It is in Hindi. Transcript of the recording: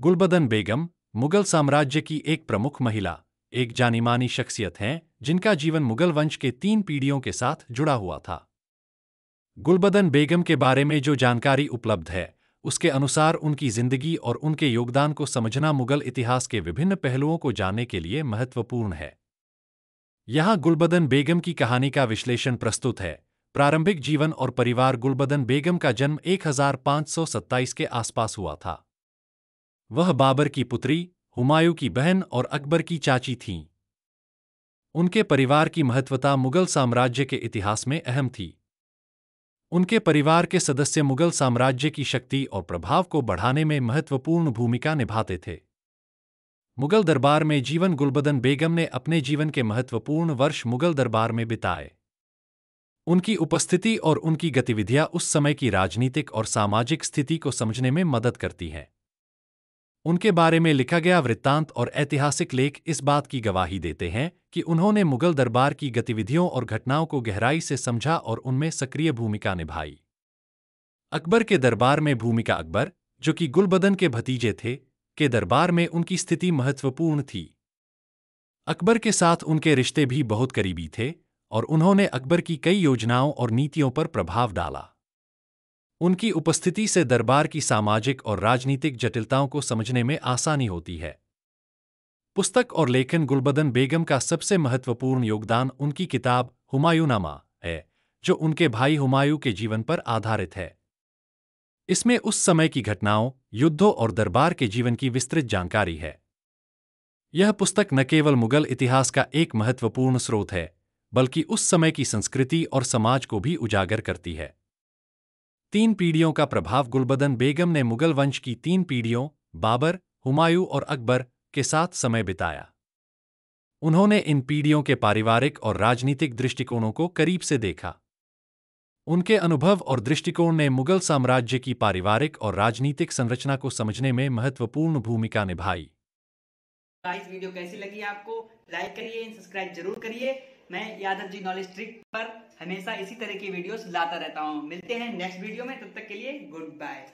गुलबदन बेगम मुगल साम्राज्य की एक प्रमुख महिला एक जानी मानी शख्सियत हैं जिनका जीवन मुगल वंश के तीन पीढ़ियों के साथ जुड़ा हुआ था गुलबदन बेगम के बारे में जो जानकारी उपलब्ध है उसके अनुसार उनकी जिंदगी और उनके योगदान को समझना मुगल इतिहास के विभिन्न पहलुओं को जानने के लिए महत्वपूर्ण है यहां गुलबदन बेगम की कहानी का विश्लेषण प्रस्तुत है प्रारंभिक जीवन और परिवार गुलबदन बेगम का जन्म एक के आसपास हुआ था वह बाबर की पुत्री हुमायूं की बहन और अकबर की चाची थीं उनके परिवार की महत्वता मुगल साम्राज्य के इतिहास में अहम थी उनके परिवार के सदस्य मुगल साम्राज्य की शक्ति और प्रभाव को बढ़ाने में महत्वपूर्ण भूमिका निभाते थे मुगल दरबार में जीवन गुलबदन बेगम ने अपने जीवन के महत्वपूर्ण वर्ष मुगल दरबार में बिताए उनकी उपस्थिति और उनकी गतिविधियां उस समय की राजनीतिक और सामाजिक स्थिति को समझने में मदद करती हैं उनके बारे में लिखा गया वृत्तांत और ऐतिहासिक लेख इस बात की गवाही देते हैं कि उन्होंने मुगल दरबार की गतिविधियों और घटनाओं को गहराई से समझा और उनमें सक्रिय भूमिका निभाई अकबर के दरबार में भूमिका अकबर जो कि गुलबदन के भतीजे थे के दरबार में उनकी स्थिति महत्वपूर्ण थी अकबर के साथ उनके रिश्ते भी बहुत करीबी थे और उन्होंने अकबर की कई योजनाओं और नीतियों पर प्रभाव डाला उनकी उपस्थिति से दरबार की सामाजिक और राजनीतिक जटिलताओं को समझने में आसानी होती है पुस्तक और लेखन गुलबदन बेगम का सबसे महत्वपूर्ण योगदान उनकी किताब हुमायूनामा है जो उनके भाई हुमायूं के जीवन पर आधारित है इसमें उस समय की घटनाओं युद्धों और दरबार के जीवन की विस्तृत जानकारी है यह पुस्तक न केवल मुगल इतिहास का एक महत्वपूर्ण स्रोत है बल्कि उस समय की संस्कृति और समाज को भी उजागर करती है तीन पीढ़ियों का प्रभाव गुलबदन बेगम ने मुगल वंश की तीन पीढ़ियों बाबर हुमायूं और अकबर के साथ समय बिताया उन्होंने इन पीढ़ियों के पारिवारिक और राजनीतिक दृष्टिकोणों को करीब से देखा उनके अनुभव और दृष्टिकोण ने मुगल साम्राज्य की पारिवारिक और राजनीतिक संरचना को समझने में महत्वपूर्ण भूमिका निभाई वीडियो कैसी लगी आपको लाइक करिए सब्सक्राइब जरूर करिए मैं यादव जी नॉलेज ट्रिक पर हमेशा इसी तरह की वीडियोस लाता रहता हूँ मिलते हैं नेक्स्ट वीडियो में तब तक के लिए गुड बाय